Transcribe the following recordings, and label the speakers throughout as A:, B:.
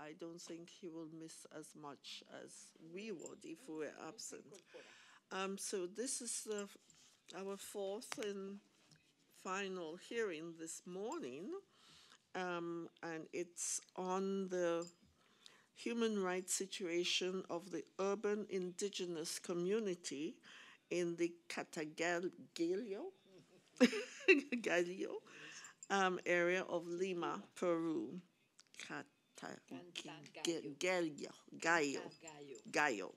A: I don't think he will miss as much as we would if we were absent. Um, so this is our fourth and final hearing this morning, um, and it's on the human rights situation of the urban indigenous community in the Catagalio Galio, um, area of Lima, Peru. Cat cantar, gallo, gallo, gallo.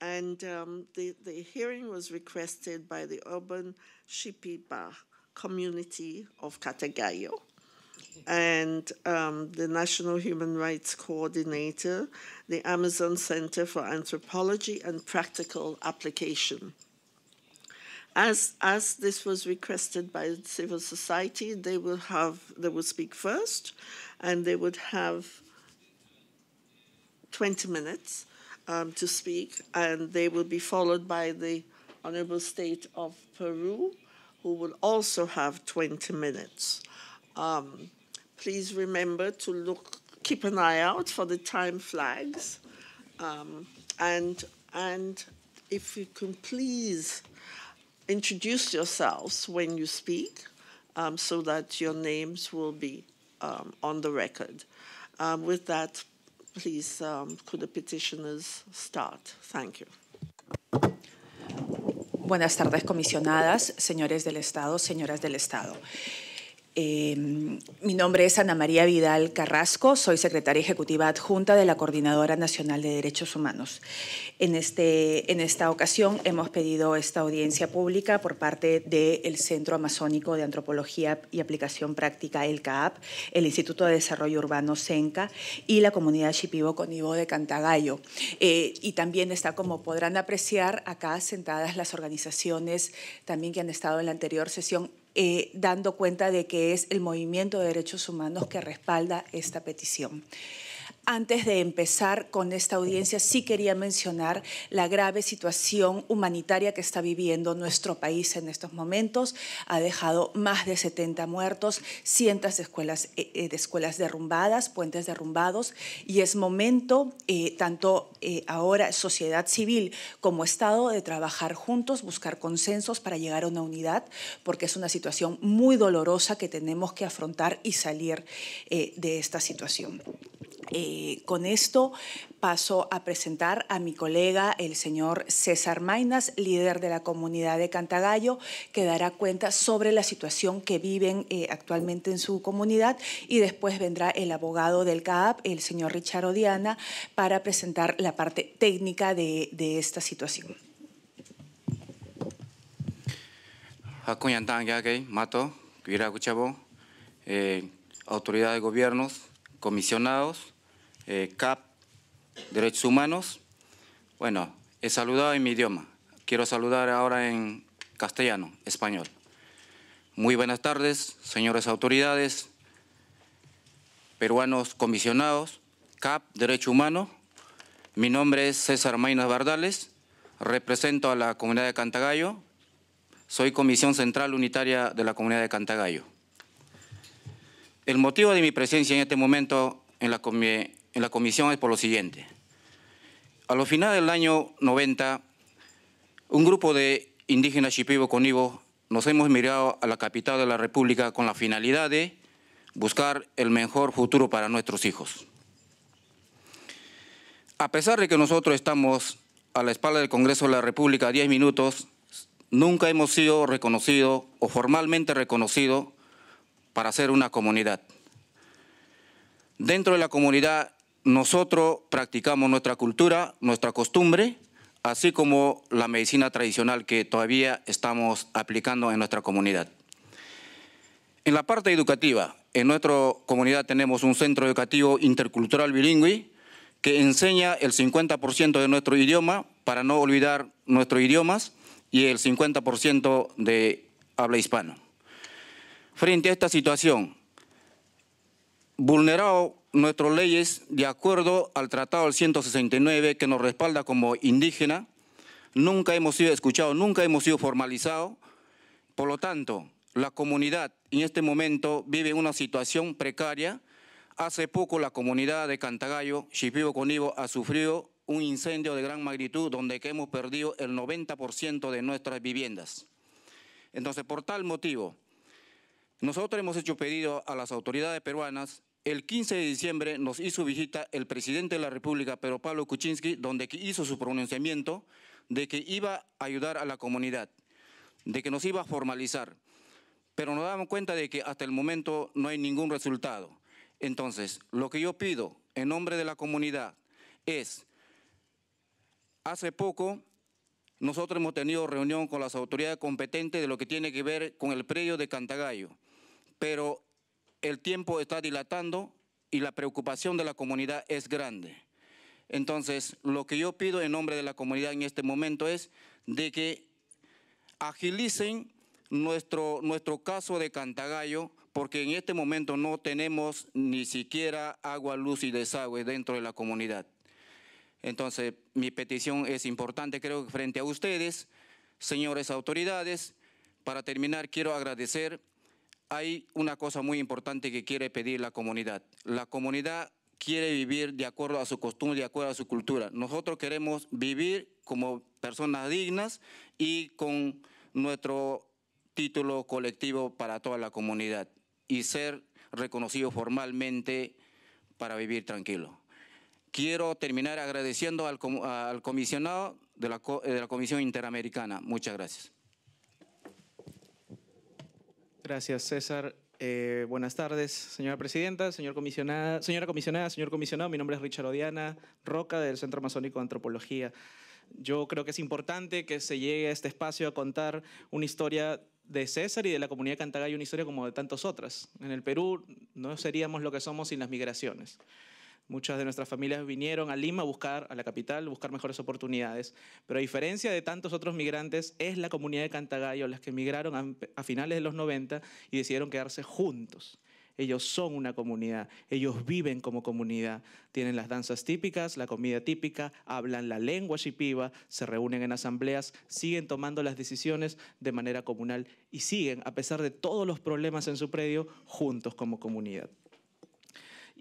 A: And um, the, the hearing was requested by the urban Shipiba community of Catagayo and um, the National Human Rights Coordinator, the Amazon Center for Anthropology and Practical Application as as this was requested by civil society, they will have they will speak first, and they would have 20 minutes um, to speak, and they will be followed by the Honorable State of Peru, who will also have 20 minutes. Um, please remember to look, keep an eye out for the time flags, um, and and if you can please introduce yourselves when you speak um, so that your names will be um, on the record. Um, with that, please,
B: um, could the petitioners start? Thank you. Buenas tardes, comisionadas, señores del Estado, señoras del Estado. Em, mi nombre es Ana María Vidal Carrasco, soy secretaria ejecutiva adjunta de la Coordinadora Nacional de Derechos Humanos. En, este, en esta ocasión hemos pedido esta audiencia pública por parte del Centro Amazónico de Antropología y Aplicación Práctica, el CAAP, el Instituto de Desarrollo Urbano, SENCA, y la comunidad Shipibo Conibo de Cantagallo. Eh, y también está, como podrán apreciar, acá sentadas las organizaciones también que han estado en la anterior sesión eh, dando cuenta de que es el movimiento de derechos humanos que respalda esta petición. Antes de empezar con esta audiencia, sí quería mencionar la grave situación humanitaria que está viviendo nuestro país en estos momentos. Ha dejado más de 70 muertos, cientos de escuelas, eh, eh, de escuelas derrumbadas, puentes derrumbados, y es momento, eh, tanto ahora sociedad civil como Estado, de trabajar juntos, buscar consensos para llegar a una unidad, porque es una situación muy dolorosa que tenemos que afrontar y salir de esta situación. Eh, con esto paso a presentar a mi colega, el señor César Mainas, líder de la comunidad de Cantagallo, que dará cuenta sobre la situación que viven eh, actualmente en su comunidad y después vendrá el abogado del CAAP, el señor Richard Odiana, para presentar la parte técnica de, esta situación.
C: mato, eh, autoridades de gobiernos, comisionados, eh, CAP, Derechos Humanos. Bueno, he saludado en mi idioma. Quiero saludar ahora en castellano, español. Muy buenas tardes, señores autoridades, peruanos comisionados, CAP, Derecho Humano. Mi nombre es César Mainas Bardales, represento a la comunidad de Cantagallo, soy Comisión Central Unitaria de la comunidad de Cantagallo. El motivo de mi presencia en este momento en la, en la comisión es por lo siguiente. A lo final del año 90, un grupo de indígenas shipibo conibo nos hemos mirado a la capital de la República con la finalidad de buscar el mejor futuro para nuestros hijos. A pesar de que nosotros estamos a la espalda del Congreso de la República 10 minutos, nunca hemos sido reconocidos o formalmente reconocidos para ser una comunidad. Dentro de la comunidad nosotros practicamos nuestra cultura, nuestra costumbre, así como la medicina tradicional que todavía estamos aplicando en nuestra comunidad. En la parte educativa, en nuestra comunidad tenemos un centro educativo intercultural bilingüe que enseña el 50% de nuestro idioma, para no olvidar nuestros idiomas, y el 50% de habla hispano. Frente a esta situación, vulnerado nuestras leyes, de acuerdo al Tratado del 169, que nos respalda como indígena, nunca hemos sido escuchados, nunca hemos sido formalizados. Por lo tanto, la comunidad en este momento vive una situación precaria. Hace poco la comunidad de Cantagallo, Shipibo Conibo, ha sufrido un incendio de gran magnitud donde hemos perdido el 90% de nuestras viviendas. Entonces, por tal motivo, nosotros hemos hecho pedido a las autoridades peruanas el 15 de diciembre nos hizo visita el presidente de la República, pero Pablo Kuczynski, donde hizo su pronunciamiento de que iba a ayudar a la comunidad, de que nos iba a formalizar. Pero nos damos cuenta de que hasta el momento no hay ningún resultado. Entonces, lo que yo pido en nombre de la comunidad es, hace poco nosotros hemos tenido reunión con las autoridades competentes de lo que tiene que ver con el predio de Cantagallo, pero el tiempo está dilatando y la preocupación de la comunidad es grande. Entonces, lo que yo pido en nombre de la comunidad en este momento es de que agilicen nuestro, nuestro caso de Cantagallo, porque en este momento no tenemos ni siquiera agua, luz y desagüe dentro de la comunidad. Entonces, mi petición es importante, creo que frente a ustedes, señores autoridades, para terminar quiero agradecer hay una cosa muy importante que quiere pedir la comunidad. La comunidad quiere vivir de acuerdo a su costumbre, de acuerdo a su cultura. Nosotros queremos vivir como personas dignas y con nuestro título colectivo para toda la comunidad y ser reconocidos formalmente para vivir tranquilo. Quiero terminar agradeciendo al, comisionado de la Comisión Interamericana. Muchas
D: gracias. Gracias, César. Eh, buenas tardes, señora presidenta, señor señora comisionada, señor comisionado. Mi nombre es Richard Odiana Roca, del Centro Amazónico de Antropología. Yo creo que es importante que se llegue a este espacio a contar una historia de César y de la comunidad Cantagay, una historia como de tantas otras. En el Perú no seríamos lo que somos sin las migraciones. Muchas de nuestras familias vinieron a Lima a buscar, a la capital, buscar mejores oportunidades. Pero a diferencia de tantos otros migrantes, es la comunidad de Cantagallo las que emigraron a, finales de los 90 y decidieron quedarse juntos. Ellos son una comunidad, ellos viven como comunidad, tienen las danzas típicas, la comida típica, hablan la lengua shipiba, se reúnen en asambleas, siguen tomando las decisiones de manera comunal y siguen, a pesar de todos los problemas en su predio, juntos como comunidad.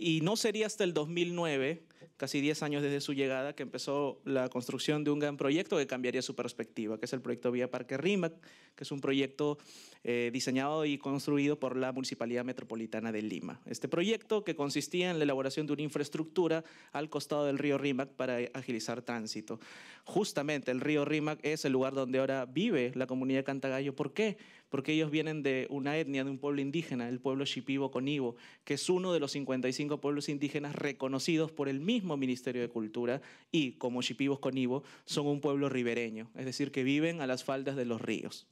D: Y no sería hasta el 2009, casi 10 años desde su llegada, que empezó la construcción de un gran proyecto que cambiaría su perspectiva, que es el proyecto Vía Parque Rímac, que es un proyecto eh, diseñado y construido por la Municipalidad Metropolitana de Lima. Este proyecto, que consistía en la elaboración de una infraestructura al costado del río Rímac para agilizar tránsito. Justamente el río Rímac es el lugar donde ahora vive la comunidad de Cantagallo. ¿Por qué? porque ellos vienen de una etnia, de un pueblo indígena, el pueblo Shipibo Conibo, que es uno de los 55 pueblos indígenas reconocidos por el mismo Ministerio de Cultura y como Shipibos Conibo son un pueblo ribereño, es decir, que viven a las faldas de los ríos.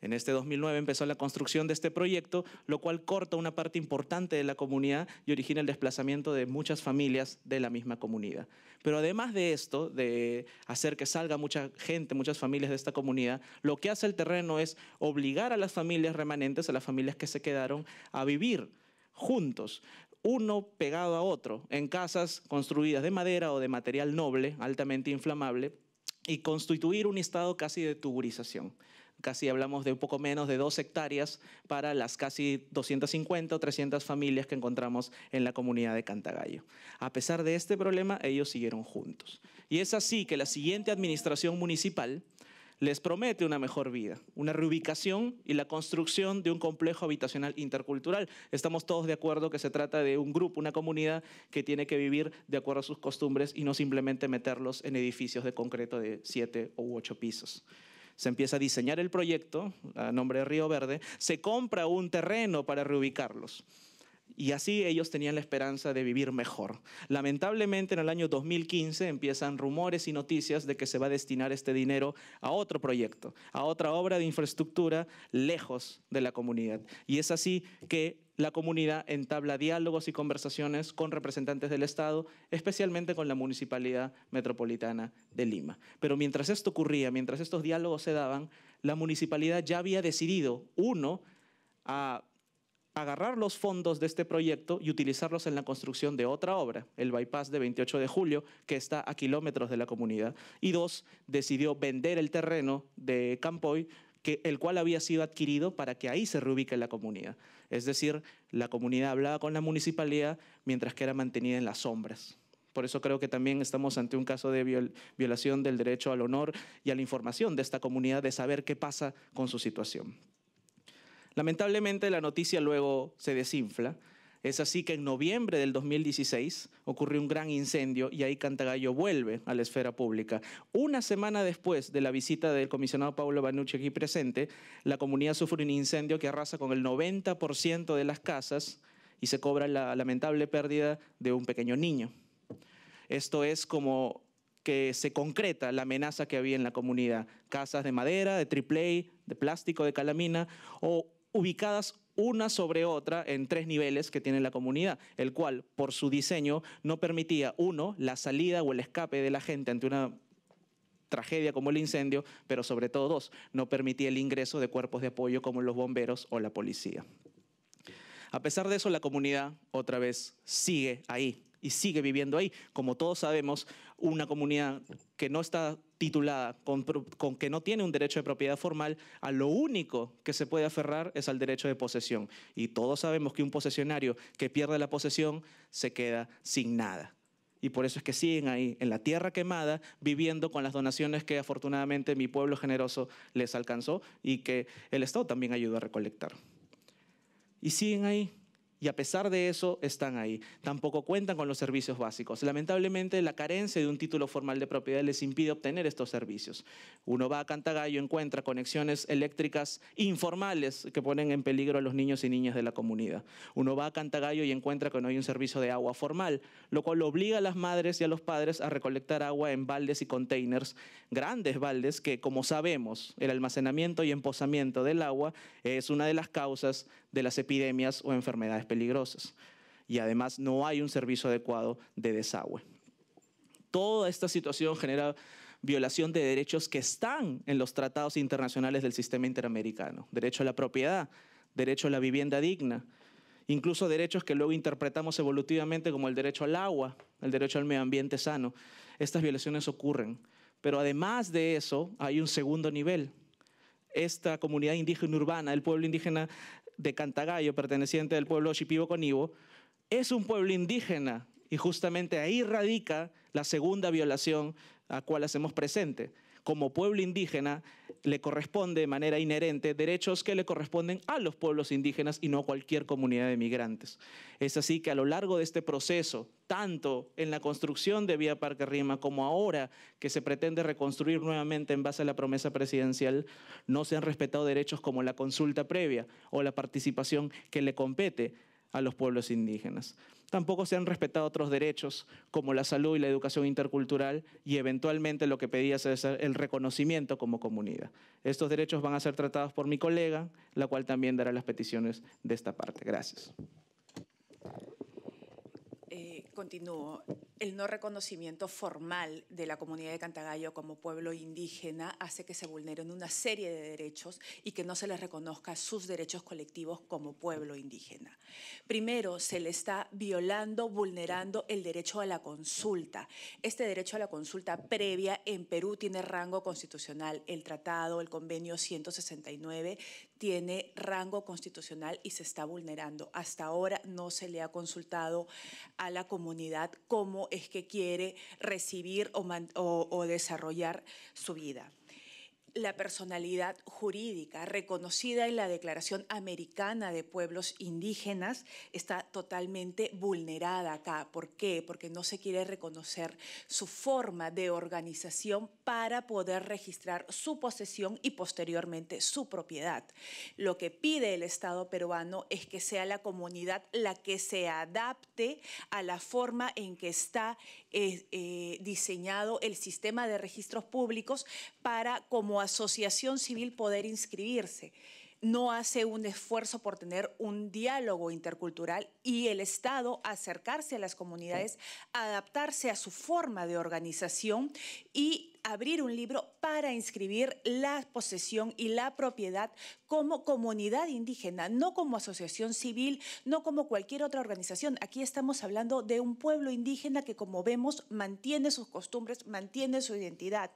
D: En este 2009 empezó la construcción de este proyecto, lo cual corta una parte importante de la comunidad y origina el desplazamiento de muchas familias de la misma comunidad. Pero además de esto, de hacer que salga mucha gente, muchas familias de esta comunidad, lo que hace el terreno es obligar a las familias remanentes, a las familias que se quedaron, a vivir juntos uno pegado a otro, en casas construidas de madera o de material noble, altamente inflamable, y constituir un estado casi de tuburización casi hablamos de un poco menos de dos hectáreas para las casi 250 o 300 familias que encontramos en la comunidad de Cantagallo. A pesar de este problema, ellos siguieron juntos. Y es así que la siguiente administración municipal les promete una mejor vida, una reubicación y la construcción de un complejo habitacional intercultural. Estamos todos de acuerdo que se trata de un grupo, una comunidad que tiene que vivir de acuerdo a sus costumbres y no simplemente meterlos en edificios de concreto de siete u ocho pisos se empieza a diseñar el proyecto a nombre de Río Verde, se compra un terreno para reubicarlos y así ellos tenían la esperanza de vivir mejor. Lamentablemente en el año 2015 empiezan rumores y noticias de que se va a destinar este dinero a otro proyecto, a otra obra de infraestructura lejos de la comunidad. Y es así que la comunidad entabla diálogos y conversaciones con representantes del Estado, especialmente con la Municipalidad Metropolitana de Lima. Pero mientras esto ocurría, mientras estos diálogos se daban, la municipalidad ya había decidido, uno, a agarrar los fondos de este proyecto y utilizarlos en la construcción de otra obra, el bypass de 28 de julio, que está a kilómetros de la comunidad. Y dos, decidió vender el terreno de Campoy, el cual había sido adquirido para que ahí se reubique la comunidad. Es decir, la comunidad hablaba con la municipalidad mientras que era mantenida en las sombras. Por eso creo que también estamos ante un caso de violación del derecho al honor y a la información de esta comunidad de saber qué pasa con su situación. Lamentablemente la noticia luego se desinfla. Es así que en noviembre del 2016 ocurrió un gran incendio y ahí Cantagallo vuelve a la esfera pública. Una semana después de la visita del comisionado Pablo Banucci aquí presente, la comunidad sufre un incendio que arrasa con el 90% de las casas y se cobra la lamentable pérdida de un pequeño niño. Esto es como que se concreta la amenaza que había en la comunidad. Casas de madera, de triple, A, de plástico, de calamina o ubicadas una sobre otra en tres niveles que tiene la comunidad, el cual, por su diseño, no permitía, uno, la salida o el escape de la gente ante una tragedia como el incendio, pero sobre todo dos, no permitía el ingreso de cuerpos de apoyo como los bomberos o la policía. A pesar de eso, la comunidad otra vez sigue ahí, y sigue viviendo ahí. Como todos sabemos, una comunidad que no está titulada, con, que no tiene un derecho de propiedad formal, a lo único que se puede aferrar es al derecho de posesión. Y todos sabemos que un posesionario que pierde la posesión se queda sin nada. Y por eso es que siguen ahí, en la tierra quemada, viviendo con las donaciones que afortunadamente mi pueblo generoso les alcanzó y que el Estado también ayudó a recolectar. Y siguen ahí, y a pesar de eso están ahí. Tampoco cuentan con los servicios básicos. Lamentablemente la carencia de un título formal de propiedad les impide obtener estos servicios. Uno va a Cantagallo, y encuentra conexiones eléctricas informales que ponen en peligro a los niños y niñas de la comunidad. Uno va a Cantagallo y encuentra que no hay un servicio de agua formal, lo cual obliga a las madres y a los padres a recolectar agua en baldes y containers, grandes baldes que como sabemos el almacenamiento y emposamiento del agua es una de las causas de las epidemias o enfermedades peligrosas. Y además no hay un servicio adecuado de desagüe. Toda esta situación genera violación de derechos que están en los tratados internacionales del sistema interamericano. Derecho a la propiedad, derecho a la vivienda digna, incluso derechos que luego interpretamos evolutivamente como el derecho al agua, el derecho al medio ambiente sano. Estas violaciones ocurren. Pero además de eso, hay un segundo nivel. Esta comunidad indígena urbana, el pueblo indígena de Cantagallo, perteneciente al pueblo Shipibo Conibo, es un pueblo indígena y justamente ahí radica la segunda violación a cual hacemos presente como pueblo indígena le corresponde de manera inherente derechos que le corresponden a los pueblos indígenas y no a cualquier comunidad de migrantes. Es así que a lo largo de este proceso, tanto en la construcción de Vía Parque Rima como ahora que se pretende reconstruir nuevamente en base a la promesa presidencial, no se han respetado derechos como la consulta previa o la participación que le compete a los pueblos indígenas. Tampoco se han respetado otros derechos como la salud y la educación intercultural y eventualmente lo que pedía es el reconocimiento como comunidad. Estos derechos van a ser tratados por mi colega, la cual también dará las peticiones de esta parte. Gracias.
B: Eh, continúo el no reconocimiento formal de la comunidad de Cantagallo como pueblo indígena hace que se vulneren una serie de derechos y que no se les reconozca sus derechos colectivos como pueblo indígena. Primero, se le está violando, vulnerando el derecho a la consulta. Este derecho a la consulta previa en Perú tiene rango constitucional. El tratado, el convenio 169, tiene rango constitucional y se está vulnerando. Hasta ahora no se le ha consultado a la comunidad como es que quiere recibir o, desarrollar su vida la personalidad jurídica reconocida en la Declaración Americana de Pueblos Indígenas está totalmente vulnerada acá. ¿Por qué? Porque no se quiere reconocer su forma de organización para poder registrar su posesión y posteriormente su propiedad. Lo que pide el Estado peruano es que sea la comunidad la que se adapte a la forma en que está eh, eh, diseñado el sistema de registros públicos para como asociación civil poder inscribirse no hace un esfuerzo por tener un diálogo intercultural y el Estado acercarse a las comunidades, adaptarse a su forma de organización y abrir un libro para inscribir la posesión y la propiedad como comunidad indígena, no como asociación civil, no como cualquier otra organización. Aquí estamos hablando de un pueblo indígena que, como vemos, mantiene sus costumbres, mantiene su identidad.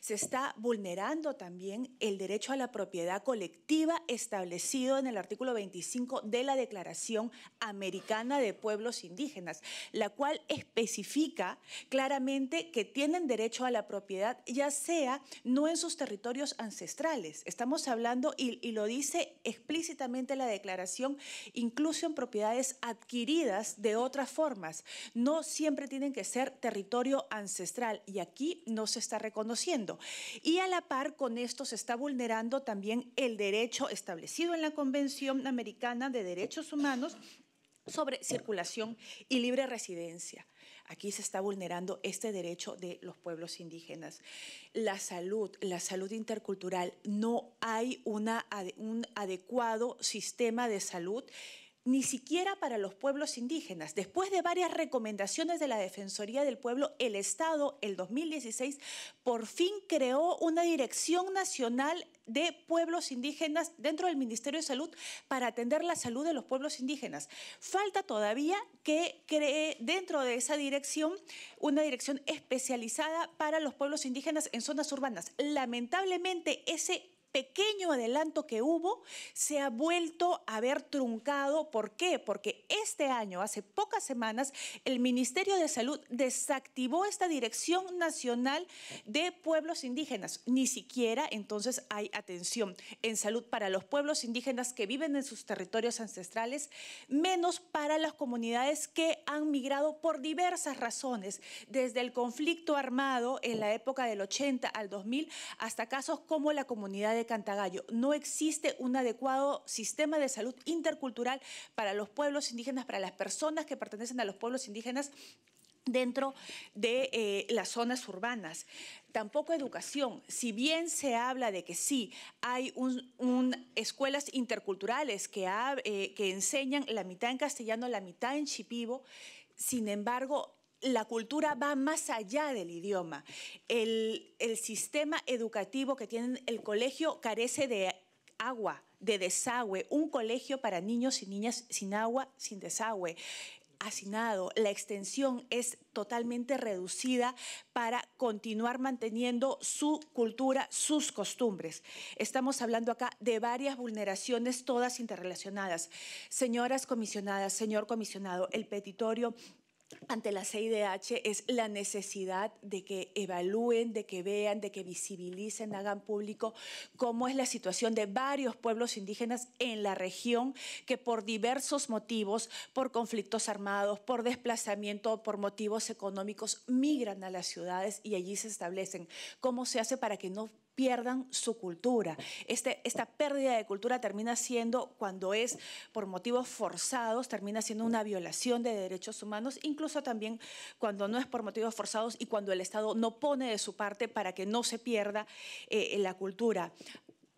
B: Se está vulnerando también el derecho a la propiedad colectiva establecido en el artículo 25 de la Declaración Americana de Pueblos Indígenas, la cual especifica claramente que tienen derecho a la propiedad ya sea no en sus territorios ancestrales. Estamos hablando, y, y lo dice explícitamente la declaración, incluso en propiedades adquiridas de otras formas. No siempre tienen que ser territorio ancestral y aquí no se está reconociendo. Y a la par con esto se está vulnerando también el derecho establecido en la Convención Americana de Derechos Humanos sobre circulación y libre residencia. Aquí se está vulnerando este derecho de los pueblos indígenas. La salud, la salud intercultural, no hay un adecuado sistema de salud ni siquiera para los pueblos indígenas. Después de varias recomendaciones de la Defensoría del Pueblo, el Estado, el 2016, por fin creó una Dirección Nacional de Pueblos Indígenas dentro del Ministerio de Salud para atender la salud de los pueblos indígenas. Falta todavía que cree dentro de esa dirección una dirección especializada para los pueblos indígenas en zonas urbanas. Lamentablemente, ese pequeño adelanto que hubo se ha vuelto a ver truncado. ¿Por qué? Porque este año, hace pocas semanas, el Ministerio de Salud desactivó esta Dirección Nacional de Pueblos Indígenas. Ni siquiera entonces hay atención en salud para los pueblos indígenas que viven en sus territorios ancestrales, menos para las comunidades que han migrado por diversas razones, desde el conflicto armado en la época del 80 al 2000 hasta casos como la comunidad de Cantagallo. No existe un adecuado sistema de salud intercultural para los pueblos indígenas, para las personas que pertenecen a los pueblos indígenas dentro de eh, las zonas urbanas. Tampoco educación. Si bien se habla de que sí, hay un, escuelas interculturales que, eh, que enseñan la mitad en castellano, la mitad en chipivo, sin embargo, la cultura va más allá del idioma. El, sistema educativo que tiene el colegio carece de agua, de desagüe, un colegio para niños y niñas sin agua, sin desagüe. Hacinado, la extensión es totalmente reducida para continuar manteniendo su cultura, sus costumbres. Estamos hablando acá de varias vulneraciones, todas interrelacionadas. Señoras comisionadas, señor comisionado, el petitorio ante la CIDH es la necesidad de que evalúen, de que vean, de que visibilicen, hagan público cómo es la situación de varios pueblos indígenas en la región que por diversos motivos, por conflictos armados, por desplazamiento, por motivos económicos, migran a las ciudades y allí se establecen. ¿Cómo se hace para que no pierdan su cultura. Este, esta pérdida de cultura termina siendo, cuando es por motivos forzados, termina siendo una violación de derechos humanos, incluso también cuando no es por motivos forzados y cuando el Estado no pone de su parte para que no se pierda eh, la cultura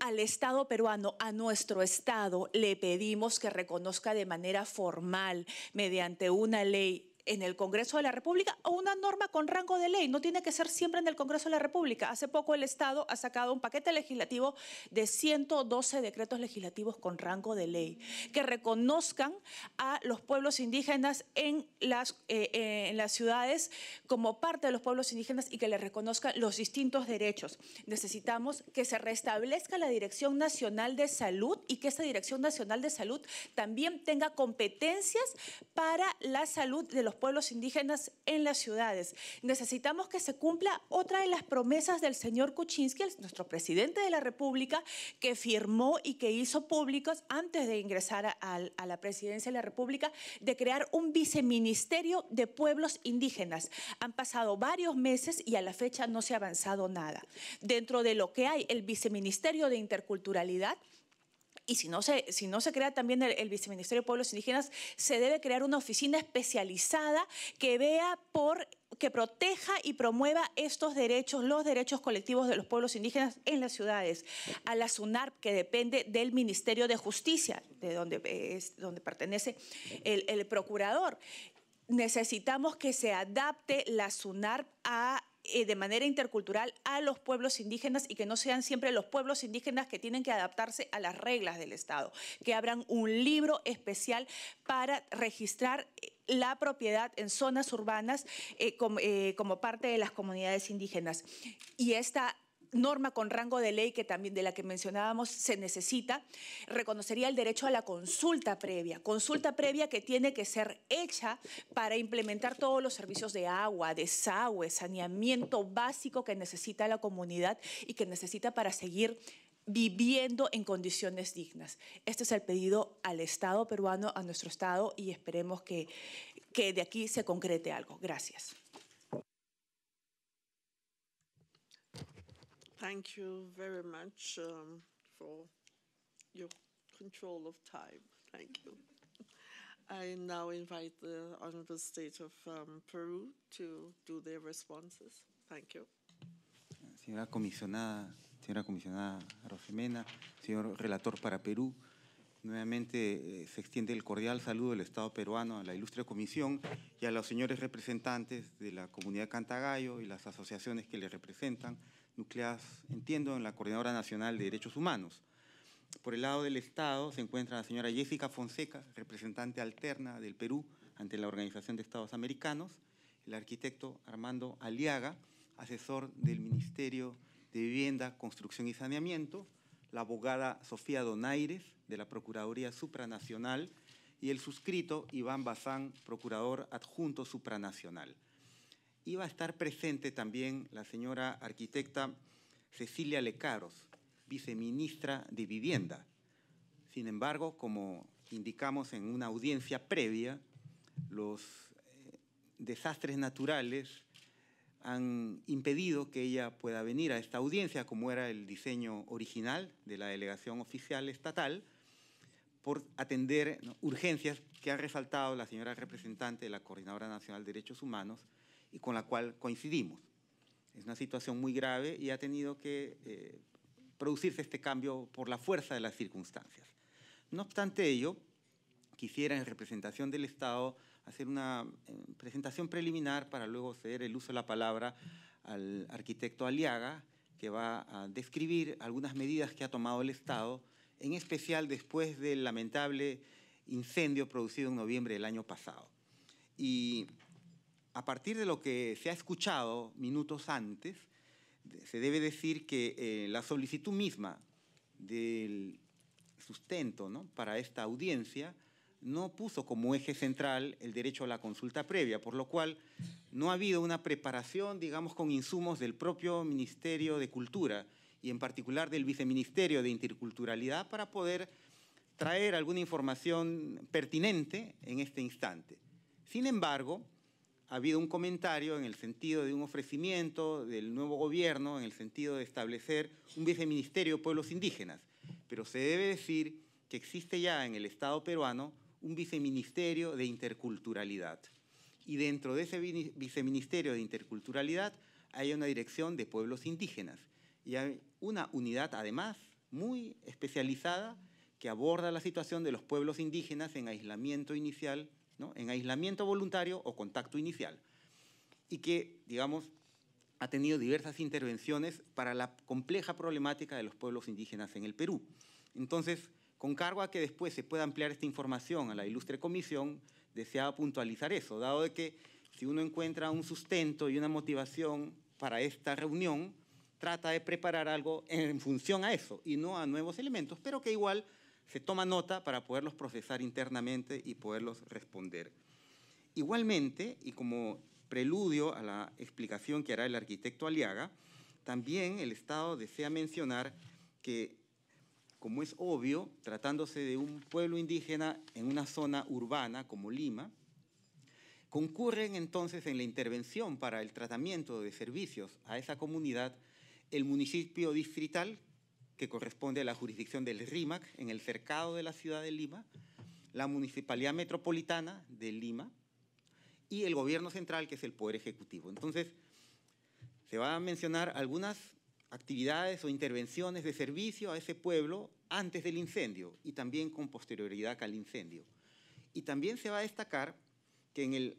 B: al Estado peruano, a nuestro Estado, le pedimos que reconozca de manera formal, mediante una ley, en el Congreso de la República o una norma con rango de ley. No tiene que ser siempre en el Congreso de la República. Hace poco el Estado ha sacado un paquete legislativo de 112 decretos legislativos con rango de ley que reconozcan a los pueblos indígenas en las, eh, eh, en las ciudades como parte de los pueblos indígenas y que les reconozcan los distintos derechos. Necesitamos que se restablezca la Dirección Nacional de Salud y que esa Dirección Nacional de Salud también tenga competencias para la salud de los pueblos indígenas en las ciudades. Necesitamos que se cumpla otra de las promesas del señor Kuczynski, nuestro presidente de la República, que firmó y que hizo públicos antes de ingresar a, la presidencia de la República, de crear un viceministerio de pueblos indígenas. Han pasado varios meses y a la fecha no se ha avanzado nada. Dentro de lo que hay, el viceministerio de interculturalidad, y si no se, si no se crea también el, Viceministerio de Pueblos Indígenas, se debe crear una oficina especializada que vea por que proteja y promueva estos derechos, los derechos colectivos de los pueblos indígenas en las ciudades, a la SUNARP, que depende del Ministerio de Justicia, de donde, eh, es, donde pertenece el, el procurador necesitamos que se adapte la SUNARP a eh, de manera intercultural a los pueblos indígenas y que no sean siempre los pueblos indígenas que tienen que adaptarse a las reglas del Estado, que abran un libro especial para registrar eh, la propiedad en zonas urbanas eh, como parte de las comunidades indígenas. Y esta norma con rango de ley que también de la que mencionábamos se necesita, reconocería el derecho a la consulta previa, consulta previa que tiene que ser hecha para implementar todos los servicios de agua, desagüe, saneamiento básico que necesita la comunidad y que necesita para seguir viviendo en condiciones dignas. Este es el pedido al Estado peruano, a nuestro Estado, y esperemos que, que de aquí se concrete algo. Gracias.
A: Thank you very much um, for your control of time. Thank you. I now invite the Honorable State of um, Peru to do their responses. Thank you.
E: Señora comisionada, señora comisionada Rosemena, señor relator para Perú, nuevamente eh, se extiende el cordial saludo del Estado peruano a la ilustre comisión y a los señores representantes de la comunidad Cantagallo y las asociaciones que le representan. Nucleas, entiendo, en la Coordinadora Nacional de Derechos Humanos. Por el lado del Estado se encuentra la señora Jessica Fonseca, representante alterna del Perú ante la Organización de Estados Americanos, el arquitecto Armando Aliaga, asesor del Ministerio de Vivienda, Construcción y Saneamiento, la abogada Sofía Donaires, de la Procuraduría Supranacional, y el suscrito Iván Bazán, procurador adjunto supranacional iba a estar presente también la señora arquitecta Cecilia Lecaros, viceministra de Vivienda. Sin embargo, como indicamos en una audiencia previa, los eh, desastres naturales han impedido que ella pueda venir a esta audiencia, como era el diseño original de la delegación oficial estatal, por atender urgencias que ha resaltado la señora representante de la Coordinadora Nacional de Derechos Humanos, y con la cual coincidimos. Es una situación muy grave y ha tenido que eh, producirse este cambio por la fuerza de las circunstancias. No obstante ello, quisiera en representación del Estado hacer una eh, presentación preliminar para luego ceder el uso de la palabra al arquitecto Aliaga, que va a describir algunas medidas que ha tomado el Estado, en especial después del lamentable incendio producido en noviembre del año pasado. Y a partir de lo que se ha escuchado minutos antes, se debe decir que eh, la solicitud misma del sustento para esta audiencia no puso como eje central el derecho a la consulta previa, por lo cual no ha habido una preparación, digamos, con insumos del propio Ministerio de Cultura y en particular del Viceministerio de Interculturalidad para poder traer alguna información pertinente en este instante. Sin embargo, ha habido un comentario en el sentido de un ofrecimiento del nuevo gobierno, en el sentido de establecer un viceministerio de pueblos indígenas. Pero se debe decir que existe ya en el Estado peruano un viceministerio de interculturalidad. Y dentro de ese viceministerio de interculturalidad hay una dirección de pueblos indígenas. Y hay una unidad, además, muy especializada que aborda la situación de los pueblos indígenas en aislamiento inicial en aislamiento voluntario o contacto inicial, y que, digamos, ha tenido diversas intervenciones para la compleja problemática de los pueblos indígenas en el Perú. Entonces, con cargo a que después se pueda ampliar esta información a la ilustre comisión, deseaba puntualizar eso, dado de que si uno encuentra un sustento y una motivación para esta reunión, trata de preparar algo en función a eso y no a nuevos elementos, pero que igual se toma nota para poderlos procesar internamente y poderlos responder. Igualmente, y como preludio a la explicación que hará el arquitecto Aliaga, también el Estado desea mencionar que, como es obvio, tratándose de un pueblo indígena en una zona urbana como Lima, concurren entonces en la intervención para el tratamiento de servicios a esa comunidad el municipio distrital, que corresponde a la jurisdicción del RIMAC, en el cercado de la ciudad de Lima, la Municipalidad Metropolitana de Lima y el Gobierno Central, que es el Poder Ejecutivo. Entonces, se van a mencionar algunas actividades o intervenciones de servicio a ese pueblo antes del incendio y también con posterioridad al incendio. Y también se va a destacar que en el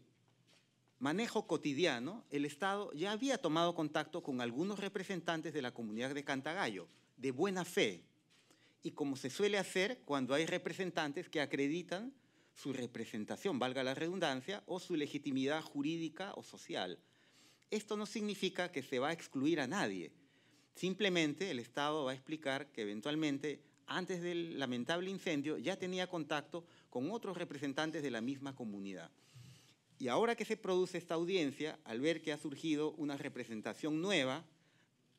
E: manejo cotidiano el Estado ya había tomado contacto con algunos representantes de la comunidad de Cantagallo, de buena fe y como se suele hacer cuando hay representantes que acreditan su representación, valga la redundancia, o su legitimidad jurídica o social. Esto no significa que se va a excluir a nadie. Simplemente el Estado va a explicar que eventualmente, antes del lamentable incendio, ya tenía contacto con otros representantes de la misma comunidad. Y ahora que se produce esta audiencia, al ver que ha surgido una representación nueva,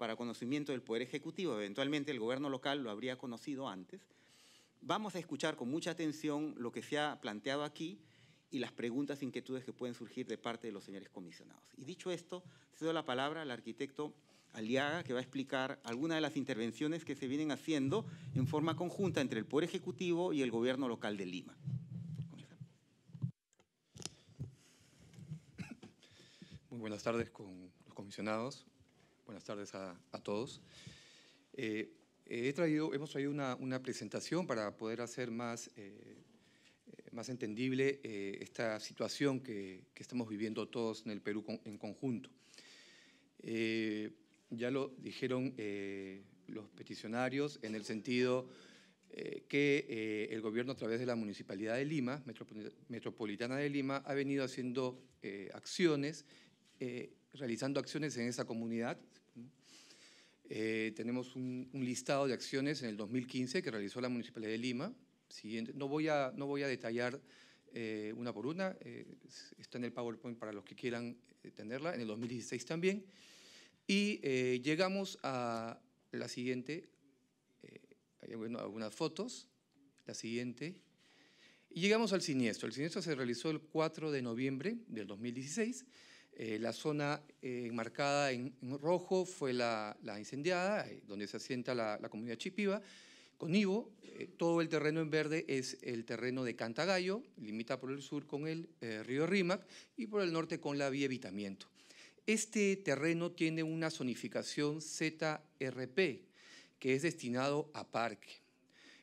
E: para conocimiento del Poder Ejecutivo, eventualmente el gobierno local lo habría conocido antes. Vamos a escuchar con mucha atención lo que se ha planteado aquí y las preguntas e inquietudes que pueden surgir de parte de los señores comisionados. Y dicho esto, cedo la palabra al arquitecto Aliaga, que va a explicar algunas de las intervenciones que se vienen haciendo en forma conjunta entre el Poder Ejecutivo y el Gobierno Local de Lima. Muy buenas tardes con
F: los comisionados. Buenas tardes a, todos. Eh, eh, hemos traído una, presentación para poder hacer más, eh, más entendible esta situación que, estamos viviendo todos en el Perú en conjunto. ya lo dijeron los peticionarios en el sentido que el gobierno a través de la Municipalidad de Lima, Metropolitana de Lima, ha venido haciendo acciones realizando acciones en esa comunidad eh, tenemos un, listado de acciones en el 2015 que realizó la Municipalidad de Lima. Siguiente, no, voy a, no voy a detallar eh, una por una, eh, está en el PowerPoint para los que quieran tenerla, en el 2016 también. Y llegamos a la siguiente, hay algunas fotos, la siguiente. Y llegamos al siniestro. El siniestro se realizó el 4 de noviembre del 2016 eh, la zona eh, enmarcada en, rojo fue la, incendiada, eh, donde se asienta la, comunidad chipiva. Con Ivo, todo el terreno en verde es el terreno de Cantagallo, limita por el sur con el río Rímac y por el norte con la vía Evitamiento. Este terreno tiene una zonificación ZRP, que es destinado a parque.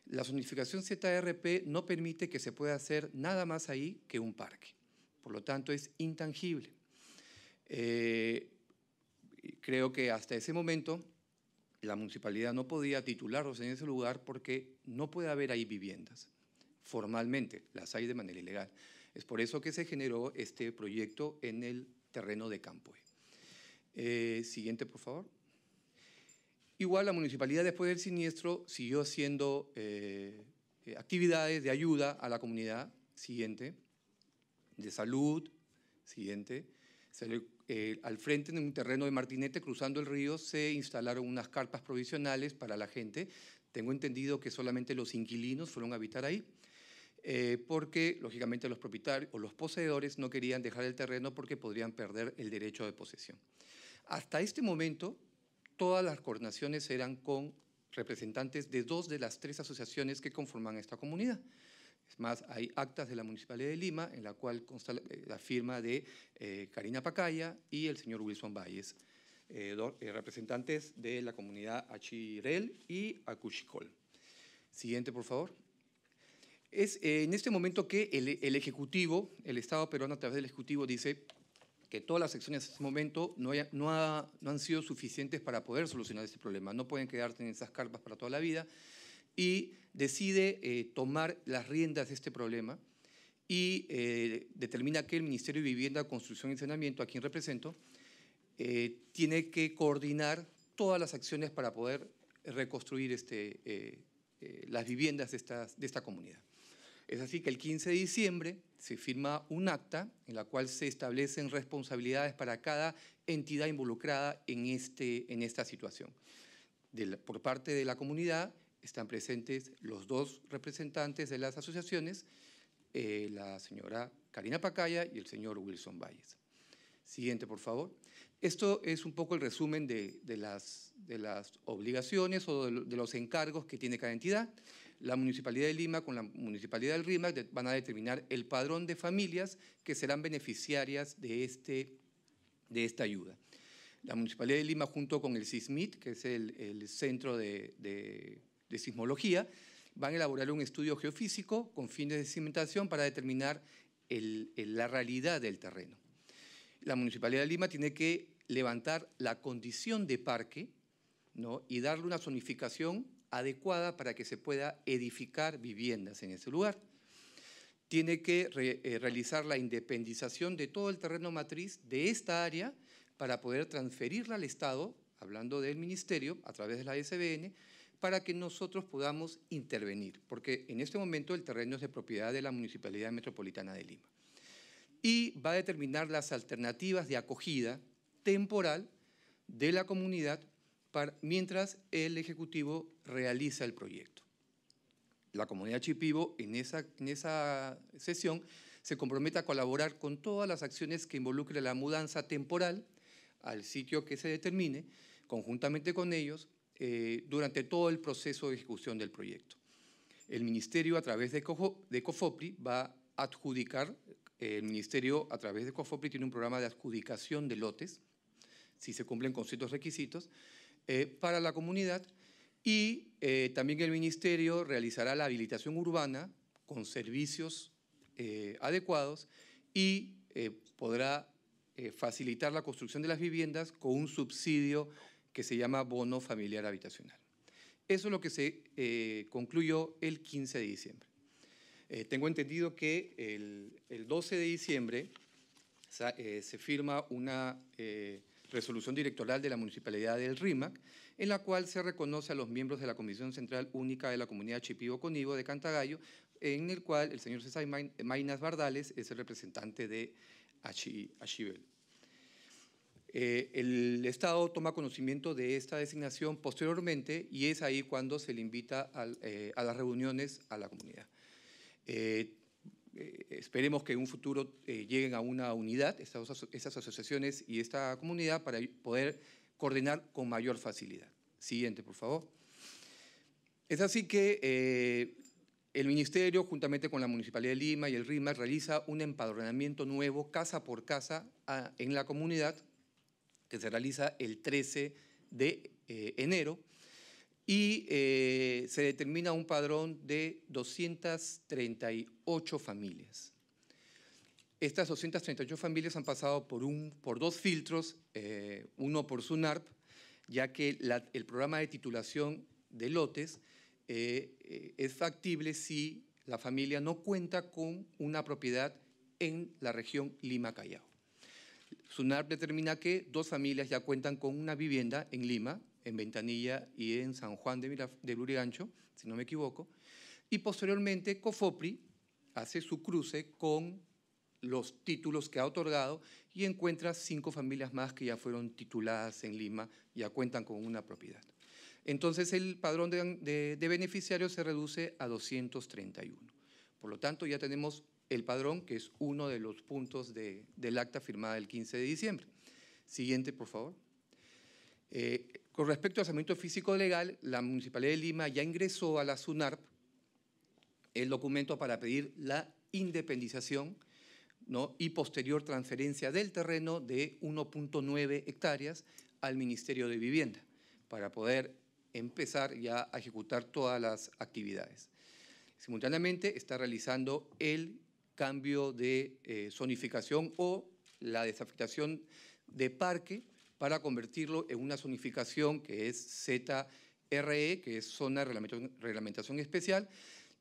F: La zonificación ZRP no permite que se pueda hacer nada más ahí que un parque. Por lo tanto, es intangible. Eh, creo que hasta ese momento la municipalidad no podía titularlos en ese lugar porque no puede haber ahí viviendas. Formalmente, las hay de manera ilegal. Es por eso que se generó este proyecto en el terreno de Campoe. Eh, siguiente, por favor. Igual la municipalidad después del siniestro siguió haciendo eh, actividades de ayuda a la comunidad, siguiente, de salud, siguiente. Se eh, al frente, en un terreno de Martinete, cruzando el río, se instalaron unas carpas provisionales para la gente. Tengo entendido que solamente los inquilinos fueron a habitar ahí, eh, porque lógicamente los propietarios o los poseedores no querían dejar el terreno porque podrían perder el derecho de posesión. Hasta este momento, todas las coordinaciones eran con representantes de dos de las tres asociaciones que conforman esta comunidad. Es más, hay actas de la Municipalidad de Lima en la cual consta la eh, firma de eh, Karina Pacaya y el señor Wilson Valles, eh, representantes de la comunidad Achirel y Acuchicol. Siguiente, por favor. Es en este momento que el, el, Ejecutivo, el Estado peruano a través del Ejecutivo dice que todas las acciones en este momento no, no han sido suficientes para poder solucionar este problema. No pueden quedarse en esas carpas para toda la vida y decide eh, tomar las riendas de este problema y eh, determina que el Ministerio de Vivienda, Construcción y Saneamiento, a quien represento, eh, tiene que coordinar todas las acciones para poder reconstruir este, las viviendas de, de esta comunidad. Es así que el 15 de diciembre se firma un acta en la cual se establecen responsabilidades para cada entidad involucrada en, este, en esta situación. por parte de la comunidad, están presentes los dos representantes de las asociaciones, eh, la señora Karina Pacaya y el señor Wilson Valles. Siguiente, por favor. Esto es un poco el resumen de, las, obligaciones o de, los encargos que tiene cada entidad. La Municipalidad de Lima con la Municipalidad del RIMAC van a determinar el padrón de familias que serán beneficiarias de, este, de esta ayuda. La Municipalidad de Lima junto con el CISMIT, que es el Centro de, de sismología, van a elaborar un estudio geofísico con fines de cimentación para determinar la realidad del terreno. La Municipalidad de Lima tiene que levantar la condición de parque y darle una zonificación adecuada para que se pueda edificar viviendas en ese lugar. Tiene que eh, realizar la independización de todo el terreno matriz de esta área para poder transferirla al Estado, hablando del Ministerio, a través de la SBN, para que nosotros podamos intervenir, porque en este momento el terreno es de propiedad de la Municipalidad Metropolitana de Lima. Y va a determinar las alternativas de acogida temporal de la comunidad mientras el Ejecutivo realiza el proyecto. La comunidad Chipivo en esa, en esa sesión se compromete a colaborar con todas las acciones que involucre la mudanza temporal al sitio que se determine, conjuntamente con ellos, eh, durante todo el proceso de ejecución del proyecto. El Ministerio, a través de, COFOPRI, va a adjudicar, eh, el Ministerio, a través de COFOPRI, tiene un programa de adjudicación de lotes, si se cumplen con ciertos requisitos, eh, para la comunidad, y también el Ministerio realizará la habilitación urbana con servicios adecuados y podrá facilitar la construcción de las viviendas con un subsidio que se llama bono familiar habitacional. Eso es lo que se eh, concluyó el 15 de diciembre. Eh, tengo entendido que el, 12 de diciembre eh, se firma una resolución directoral de la Municipalidad del RIMAC, en la cual se reconoce a los miembros de la Comisión Central Única de la Comunidad Chipivo-Conivo de Cantagallo, en el cual el señor César Mainas Bardales es el representante de Achibel. Eh, el Estado toma conocimiento de esta designación posteriormente y es ahí cuando se le invita eh, a las reuniones a la comunidad. Eh, esperemos que en un futuro lleguen a una unidad estas, asociaciones y esta comunidad para poder coordinar con mayor facilidad. Siguiente, por favor. Es así que el Ministerio, juntamente con la Municipalidad de Lima y el RIMA, realiza un empadronamiento nuevo casa por casa en la comunidad que se realiza el 13 de eh, enero y eh, se determina un padrón de 238 familias. Estas 238 familias han pasado por, un, por dos filtros, eh, uno por SUNARP, ya que el programa de titulación de lotes es factible si la familia no cuenta con una propiedad en la región Lima-Callao. SUNAR determina que dos familias ya cuentan con una vivienda en Lima, en Ventanilla y en San Juan de, Miraf Lurigancho, si no me equivoco, y posteriormente COFOPRI hace su cruce con los títulos que ha otorgado y encuentra cinco familias más que ya fueron tituladas en Lima, ya cuentan con una propiedad. Entonces el padrón de beneficiarios se reduce a 231. Por lo tanto, ya tenemos el padrón, que es uno de los puntos del acta firmada el 15 de diciembre. Siguiente, por favor. Eh, con respecto al asesoramiento físico legal, la Municipalidad de Lima ya ingresó a la SUNARP el documento para pedir la independización ¿no? y posterior transferencia del terreno de 1.9 hectáreas al Ministerio de Vivienda para poder empezar ya a ejecutar todas las actividades. Simultáneamente está realizando el cambio de eh, zonificación o la desafectación de parque para convertirlo en una zonificación que es ZRE, que es Zona de Reglamentación Especial,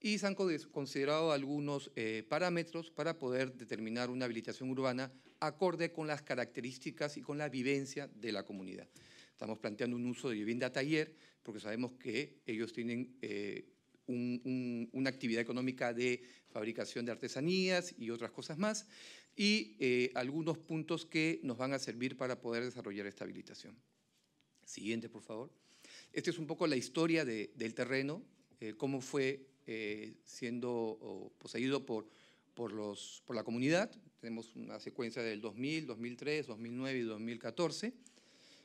F: y se han considerado algunos eh, parámetros para poder determinar una habilitación urbana acorde con las características y con la vivencia de la comunidad. Estamos planteando un uso de vivienda taller porque sabemos que ellos tienen eh, una actividad económica de fabricación de artesanías y otras cosas más, y eh, algunos puntos que nos van a servir para poder desarrollar esta habilitación. Siguiente, por favor. Esta es un poco la historia del terreno, eh, cómo fue eh, siendo poseído por, por la comunidad. Tenemos una secuencia del 2000, 2003, 2009 y 2014.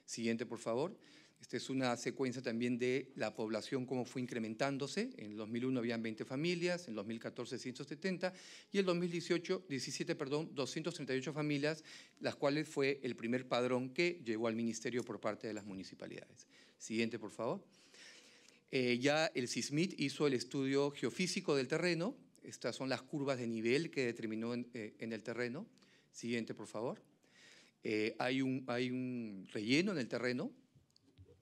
F: Siguiente, por favor. Esta es una secuencia también de la población, cómo fue incrementándose. En el 2001 habían 20 familias, en 2014 170 y en el 2018, 17, perdón, 238 familias, las cuales fue el primer padrón que llegó al ministerio por parte de las municipalidades. Siguiente, por favor. Eh, ya el CISMIT hizo el estudio geofísico del terreno. Estas son las curvas de nivel que determinó en, eh, el terreno. Siguiente, por favor. Eh, hay, un, hay un relleno en el terreno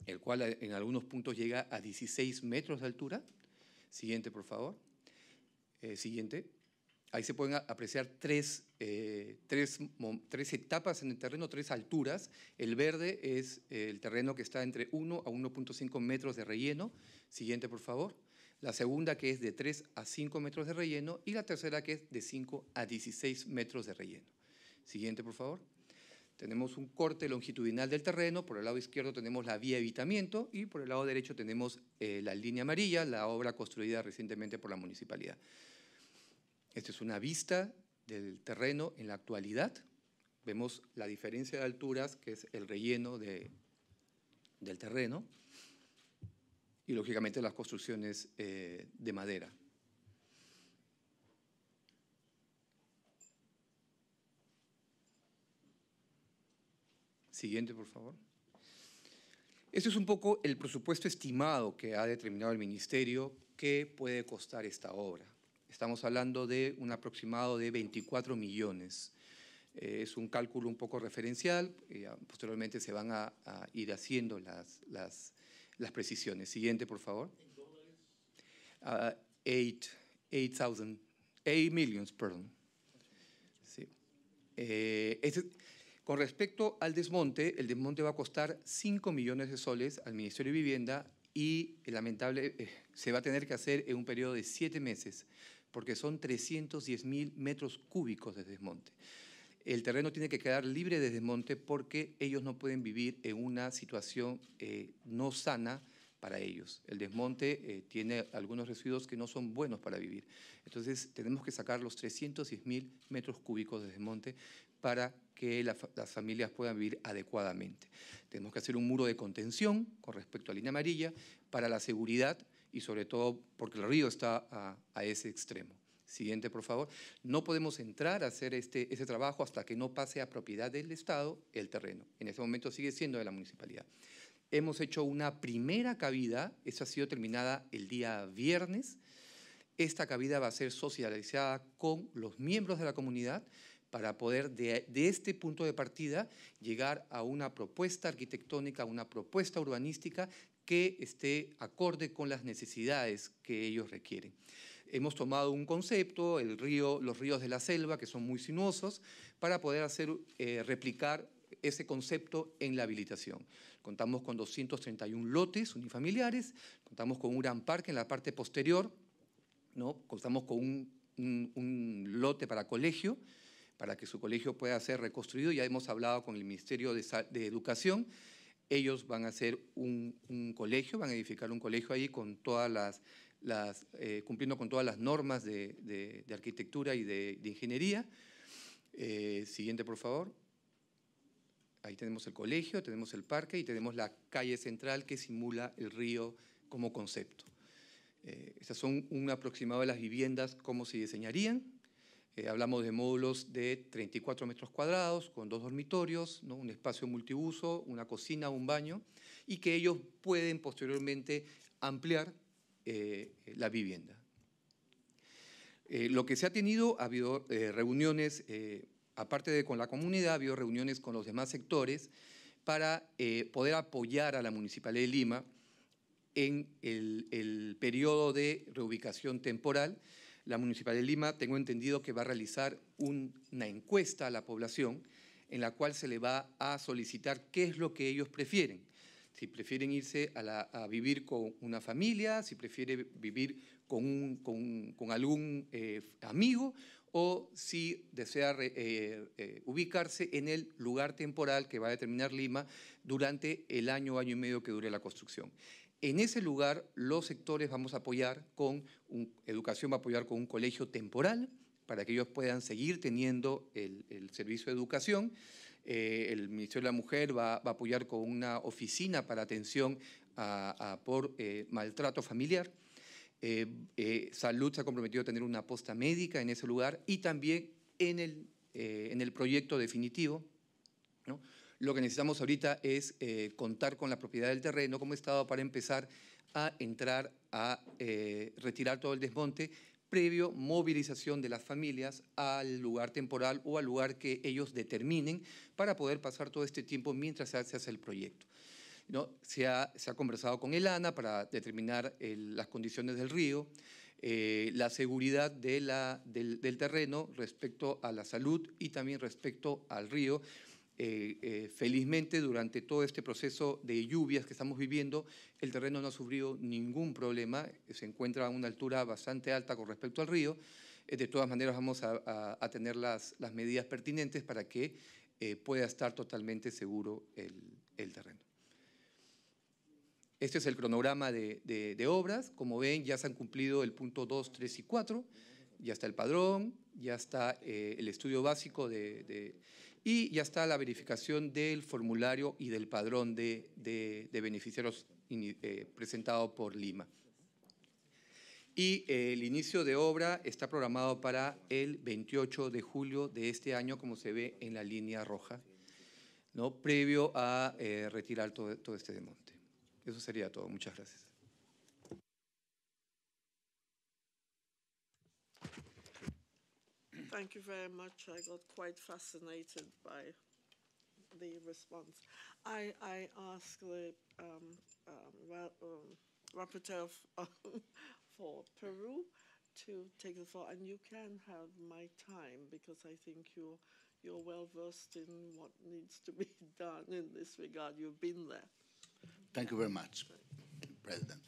F: el cual en algunos puntos llega a 16 metros de altura. Siguiente, por favor. Eh, siguiente. Ahí se pueden apreciar tres, eh, tres, etapas en el terreno, tres alturas. El verde es eh, el terreno que está entre 1 a 1.5 metros de relleno. Siguiente, por favor. La segunda que es de 3 a 5 metros de relleno y la tercera que es de 5 a 16 metros de relleno. Siguiente, por favor tenemos un corte longitudinal del terreno, por el lado izquierdo tenemos la vía de evitamiento y por el lado derecho tenemos eh, la línea amarilla, la obra construida recientemente por la municipalidad. Esta es una vista del terreno en la actualidad. Vemos la diferencia de alturas, que es el relleno de, del terreno, y lógicamente las construcciones eh, de madera. Siguiente, por favor. Este es un poco el presupuesto estimado que ha determinado el Ministerio que puede costar esta obra. Estamos hablando de un aproximado de 24 millones. Eh, es un cálculo un poco referencial, eh, posteriormente se van a, ir haciendo las, las, las, precisiones. Siguiente, por favor. Uh, eight, eight, perdón. Sí. Eh, este con respecto al desmonte, el desmonte va a costar 5 millones de soles al Ministerio de Vivienda y eh, lamentable eh, se va a tener que hacer en un periodo de 7 meses, porque son 310 mil metros cúbicos de desmonte. El terreno tiene que quedar libre de desmonte porque ellos no pueden vivir en una situación eh, no sana para ellos. El desmonte tiene algunos residuos que no son buenos para vivir. Entonces tenemos que sacar los 310 mil metros cúbicos de desmonte para que las familias puedan vivir adecuadamente. Tenemos que hacer un muro de contención con respecto a la línea amarilla para la seguridad y sobre todo porque el río está a, ese extremo. Siguiente, por favor. No podemos entrar a hacer este, ese trabajo hasta que no pase a propiedad del Estado el terreno. En este momento sigue siendo de la municipalidad. Hemos hecho una primera cabida, esa ha sido terminada el día viernes. Esta cabida va a ser socializada con los miembros de la comunidad para poder de, este punto de partida llegar a una propuesta arquitectónica, una propuesta urbanística que esté acorde con las necesidades que ellos requieren. Hemos tomado un concepto, los ríos de la selva, que son muy sinuosos, para poder hacer, eh, replicar ese concepto en la habilitación. Contamos con 231 lotes unifamiliares, contamos con un gran parque en la parte posterior, ¿no? contamos con un lote para colegio, para que su colegio pueda ser reconstruido. Ya hemos hablado con el Ministerio de, Educación. Ellos van a hacer un, colegio, van a edificar un colegio ahí con todas las, eh, cumpliendo con todas las normas de, arquitectura y de, ingeniería. Eh, siguiente, por favor. Ahí tenemos el colegio, tenemos el parque y tenemos la calle central que simula el río como concepto. Eh, estas son un aproximado de las viviendas, cómo se diseñarían. Eh, hablamos de módulos de 34 metros cuadrados con dos dormitorios, un espacio multiuso, una cocina, un baño, y que ellos pueden posteriormente ampliar eh, la vivienda. Eh, lo que se ha tenido, ha habido reuniones, aparte de con la comunidad, ha habido reuniones con los demás sectores para poder apoyar a la Municipalidad de Lima en el periodo de reubicación temporal la municipal de Lima, tengo entendido que va a realizar una encuesta a la población en la cual se le va a solicitar qué es lo que ellos prefieren. Si prefieren irse a, vivir con una familia, si prefieren vivir con, algún eh, amigo o si desea eh, eh, ubicarse en el lugar temporal que va a determinar Lima durante el año, año y medio que dure la construcción. En ese lugar, los sectores vamos a apoyar con educación, va a apoyar con un colegio temporal para que ellos puedan seguir teniendo el, servicio de educación. Eh, el Ministerio de la Mujer va, a apoyar con una oficina para atención por eh, maltrato familiar. Eh, salud se ha comprometido a tener una posta médica en ese lugar y también en el, en el proyecto definitivo. ¿no? Lo que necesitamos ahorita es eh, contar con la propiedad del terreno como Estado para empezar a entrar a eh, retirar todo el desmonte previo movilización de las familias al lugar temporal o al lugar que ellos determinen para poder pasar todo este tiempo mientras se hace el proyecto. Se, ha, conversado con el ANA para determinar eh, las condiciones del río, la seguridad del terreno respecto a la salud y también respecto al río eh, eh, felizmente durante todo este proceso de lluvias que estamos viviendo, el terreno no ha sufrido ningún problema, se encuentra a una altura bastante alta con respecto al río. Eh, de todas maneras vamos a, tener las, medidas pertinentes para que pueda estar totalmente seguro el, terreno. Este es el cronograma de, obras. Como ven, ya se han cumplido el punto 2, 3 y 4. Ya está el padrón, ya está el estudio básico de, y ya está la verificación del formulario y del padrón de, beneficiarios eh, presentado por Lima. Y eh, el inicio de obra está programado para el 28 de julio de este año, como se ve en la línea roja, ¿no? previo a eh, retirar todo, este demonte. Eso sería todo. Muchas gracias.
A: Thank you very much. I got quite fascinated by the response. I, I asked the um, um, well, um, rapporteur for Peru to take the floor, and you can have my time because I think you're you're well versed in what needs to be done in this regard. You've been
G: there. Thank you very much, President.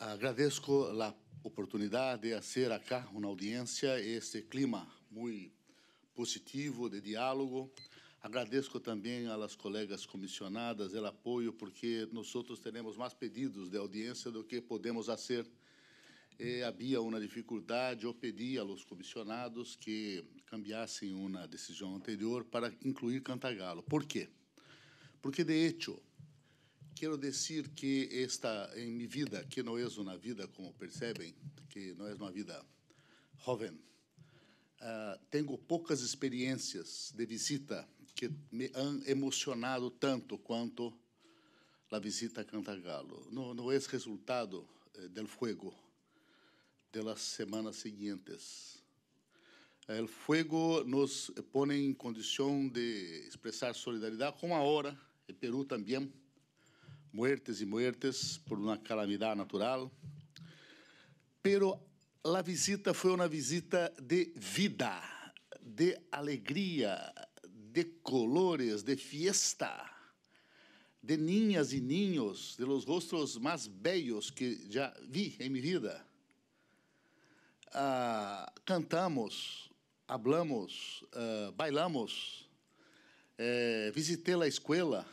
G: Agradezco la oportunidade de fazer acá uma audiência este clima muito positivo de diálogo. Agradeço também às colegas comissionadas o apoio, porque nós temos mais pedidos de audiência do que podemos fazer. E havia uma dificuldade, eu pedi aos comissionados que cambiassem uma decisão anterior para incluir Cantagalo. Por quê? Porque, de hecho, Quero dizer que esta em minha vida, que não é uma vida, como percebem, que não é uma vida jovem, uh, ah, tenho poucas experiências de visita que me han emocionado tanto quanto a visita a Cantagalo. Não, não é resultado eh, fogo, fuego de semanas seguintes. O fogo nos põe em condição de expressar solidariedade, como a hora, e Peru também muertes e muertes por uma calamidade natural, pero la visita fue una visita de vida, de alegría, de colores, de fiesta, de niñas y niños, de los rostros más bellos que já vi en mi vida. Ah, cantamos, hablamos, ah, bailamos, eh, visitei a escola,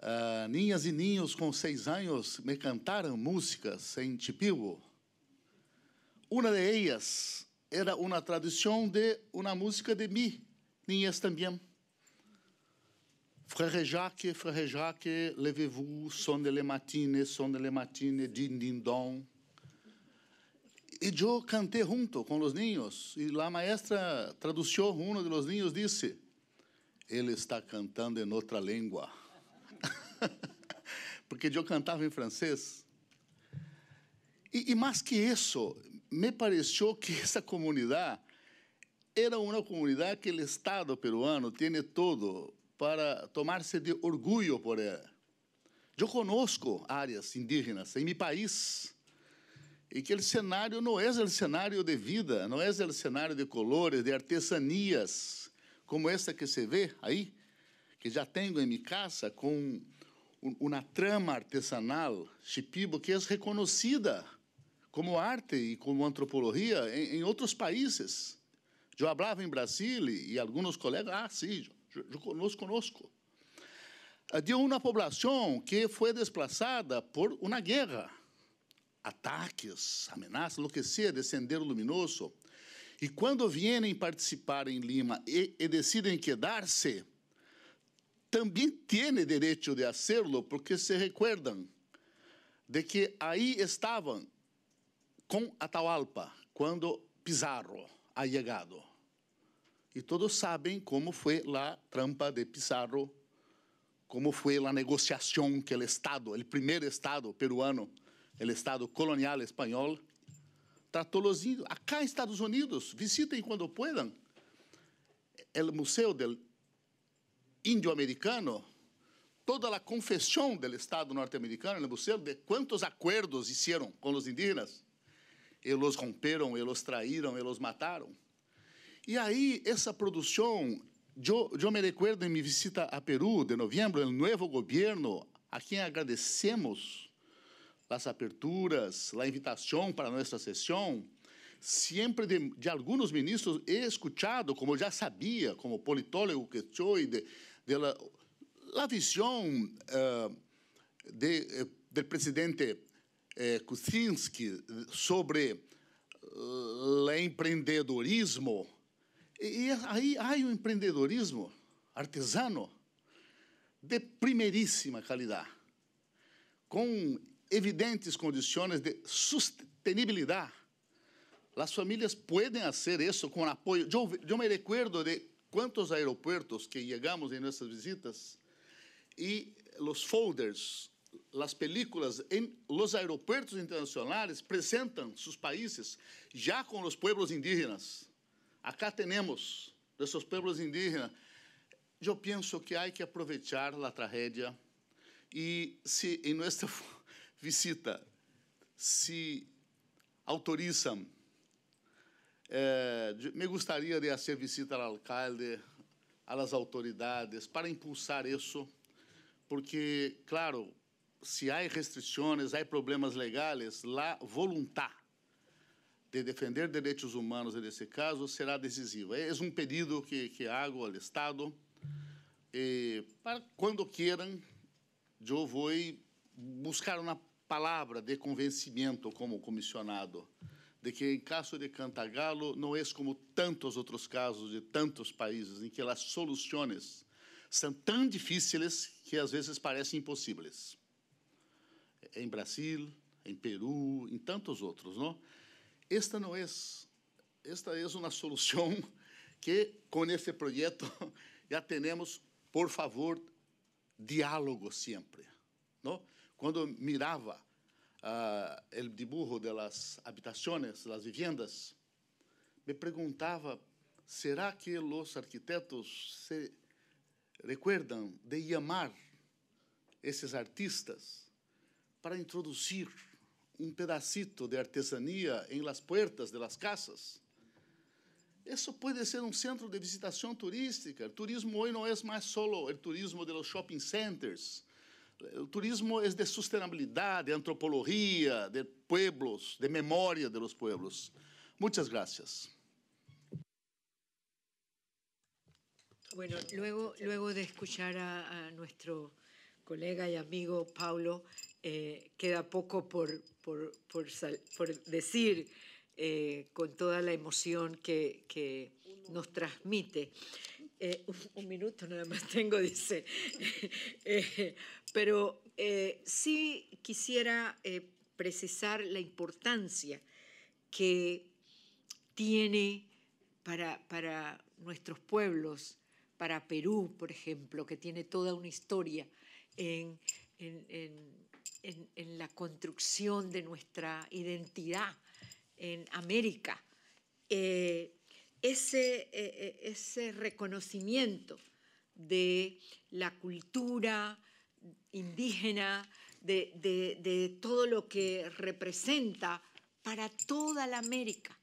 G: Uh, ninhas e ninhos com seis anos me cantaram músicas em Tipibo. Uma de elas era uma tradução de uma música de mim, ninhas também. Frère Jacques, Frère Jacques, levez-vous, sonne le matine, sonne le matine, din din don. E eu cantei junto com os ninhos, e lá a maestra traduziu um dos ninhos disse: Ele está cantando em outra língua. porque eu cantava em francês. E, e mais que isso, me pareceu que essa comunidade era uma comunidade que o Estado peruano tinha todo para tomar-se de orgulho por ela. Eu conosco áreas indígenas em meu país e que o cenário não é o cenário de vida, não é o cenário de colores, de artesanias, como essa que se vê aí, que já tenho em minha casa com uma trama artesanal chipibo que é reconhecida como arte e como antropologia em, em outros países. Eu falava em Brasil e alguns colegas, ah, sim, eu, eu conosco. Ah, de uma população que foi desplaçada por uma guerra, ataques, ameaças, enlouquecer, descender o luminoso. E quando vêm participar em Lima e, e decidem quedar-se, também tiene direito de acel-lo porque se recuerdan de que aí estavam com Atahualpa quando Pizarro ha chegado E todos sabem como foi lá trampa de Pizarro, como foi a negociação que o Estado, o primeiro Estado peruano, o Estado colonial espanhol, tratou os índios. Acá, Estados Unidos, visitem quando puderem. O Museu del americano, toda a confissão do Estado norte-americano, lembra né, de quantos acordos hicieron com os indígenas? Eles romperam, eles traíram, eles mataram. E aí, essa produção, eu, eu me recuerdo em minha visita a Peru de novembro, o novo governo, a quem agradecemos as aperturas, a invitação para nossa sessão, sempre de, de alguns ministros he escuchado, como já sabia, como politólogo que e de, de la, la visión eh, de, eh, del presidente eh, Kuczynski sobre o eh, empreendedorismo. E, aí há um empreendedorismo artesano de primeiríssima qualidade, com evidentes condições de sustentabilidade. As famílias podem fazer isso com apoio. Eu, eu me recuerdo de Quantos aeroportos que chegamos em nossas visitas e os folders, as películas os los internacionais apresentam seus países já com os pueblos indígenas. Acá temos desses povos pueblos indígenas. Eu penso que há que aproveitar a tragédia e se em nossa visita, se autorizam é, me gostaria de fazer visita ao alcalde, às autoridades, para impulsar isso, porque, claro, se há restrições, há problemas legais, lá vontade de defender direitos humanos nesse caso será decisiva. É, é um pedido que, que hago ao Estado. E, para quando queiram, eu vou buscar uma palavra de convencimento como comissionado de que em caso de Cantagalo não é como tantos outros casos de tantos países em que as soluções são tão difíceis que às vezes parecem impossíveis. Em Brasil, em Peru, em tantos outros, não? Esta não é, esta é uma solução que com este projeto já temos, por favor, diálogo sempre, não? Quando mirava uh, el dibujo de las habitaciones, las viviendas, me perguntava: ¿será que los arquitectos se recuerdan de llamar esses artistas para introduzir um pedacito de artesania em las puertas de las casas? Isso pode ser um centro de visitação turística. O turismo hoje não é mais solo o turismo de los shopping centers, El turismo es de sustentabilidad, de antropología, de pueblos, de memoria de los pueblos. Muchas gracias.
H: Bueno, luego, luego de escuchar a, nuestro colega y amigo Paulo, eh, queda poco por, por, decir eh, con toda la emoción que, que nos transmite. Eh, un, minuto nada más tengo, dice. Eh, pero eh, sí quisiera precisar la importancia que tiene para, nuestros pueblos, para Perú, por ejemplo, que tiene toda una historia en, la construcción de nuestra identidad en América ese, eh, eh, ese reconocimiento de la cultura indígena, de, todo lo que representa para toda la América.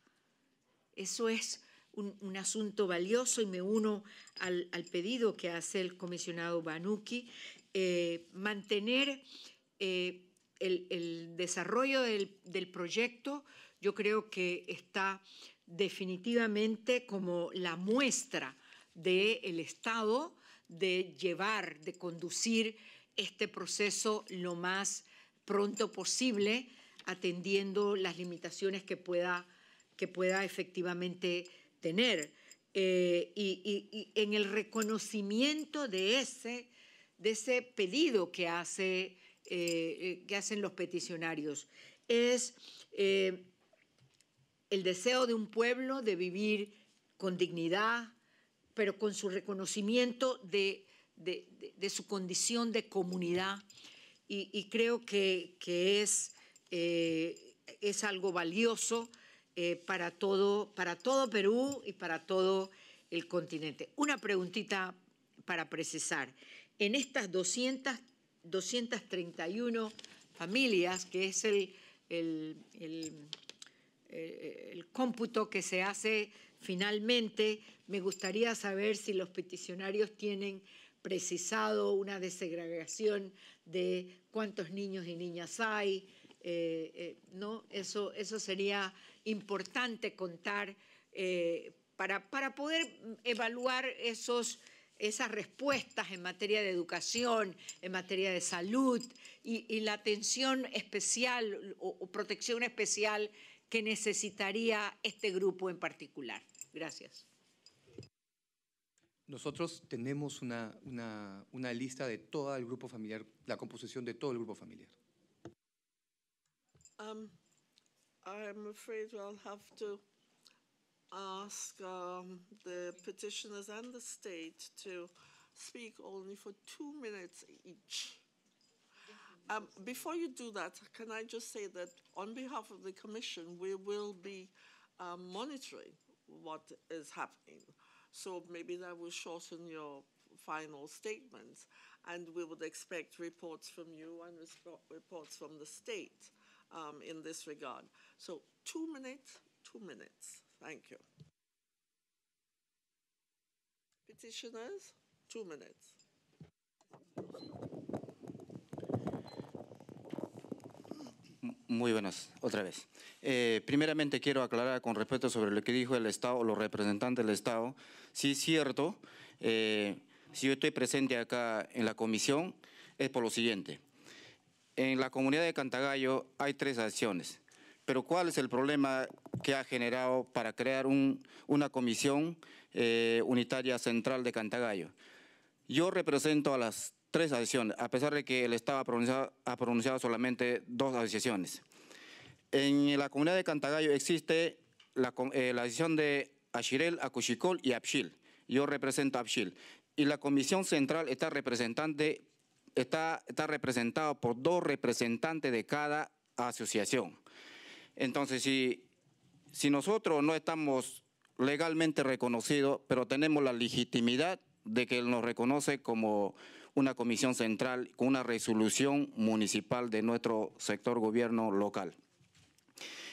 H: Eso es un, asunto valioso y me uno al, pedido que hace el comisionado Banuki, eh, mantener el, desarrollo del, proyecto, yo creo que está definitivamente como la muestra del el Estado de llevar, de conducir este proceso lo más pronto posible, atendiendo las limitaciones que pueda, que pueda efectivamente tener. Eh, y, en el reconocimiento de ese, de ese pedido que, hace, eh, eh, que hacen los peticionarios es el deseo de un pueblo de vivir con dignidad, pero con su reconocimiento de, su condición de comunidad. Y, creo que, eh, es, algo valioso eh, para, todo, para todo Perú y para todo el continente. Una preguntita para precisar. En estas 231 familias, que es el eh, el cómputo que se hace finalmente, me gustaría saber si los peticionarios tienen precisado una desegregación de cuántos niños y niñas hay, eh, eh, ¿no? Eso, eso sería importante contar para, para, poder evaluar esos, esas respuestas en materia de educación, en materia de salud y, la atención especial o protección especial que necesitaría este grupo en particular. Gracias.
F: Nosotros tenemos una, lista de todo el grupo familiar, la composición de todo el grupo familiar.
A: Um, before you do that, can I just say that on behalf of the Commission, we will be uh, monitoring what is happening. So maybe that will shorten your final statements, and we would expect reports from you and reports from the state um, in this regard. So two minutes, two minutes. Thank you. Petitioners, two minutes.
C: Muy buenas, otra vez. Eh, primeramente quiero aclarar con respecto sobre lo que dijo el Estado, los representantes del Estado. Sí es cierto, eh, si yo estoy presente acá en la comisión, es por lo siguiente. En la comunidad de Cantagallo hay tres acciones, pero ¿cuál es el problema que ha generado para crear una comisión eh, unitaria central de Cantagallo? Yo represento a las tres adiciones, a pesar de que el Estado ha pronunciado, solamente dos asociaciones. En la comunidad de Cantagallo existe la, eh, adición de Ashirel, Acuchicol y Apshil. Yo represento a Apshil. Y la Comisión Central está, representante, está, está representada por dos representantes de cada asociación. Entonces, si, si nosotros no estamos legalmente reconocidos, pero tenemos la legitimidad de que él nos reconoce como una comisión central con una resolución municipal de nuestro sector gobierno local.